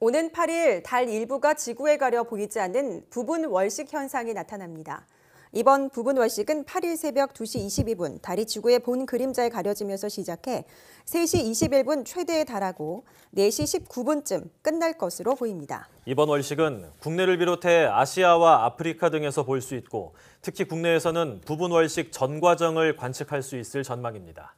오는 8일 달 일부가 지구에 가려 보이지 않는 부분 월식 현상이 나타납니다. 이번 부분 월식은 8일 새벽 2시 22분 달이 지구의 본 그림자에 가려지면서 시작해 3시 21분 최대에 달하고 4시 19분쯤 끝날 것으로 보입니다. 이번 월식은 국내를 비롯해 아시아와 아프리카 등에서 볼 수 있고 특히 국내에서는 부분 월식 전 과정을 관측할 수 있을 전망입니다.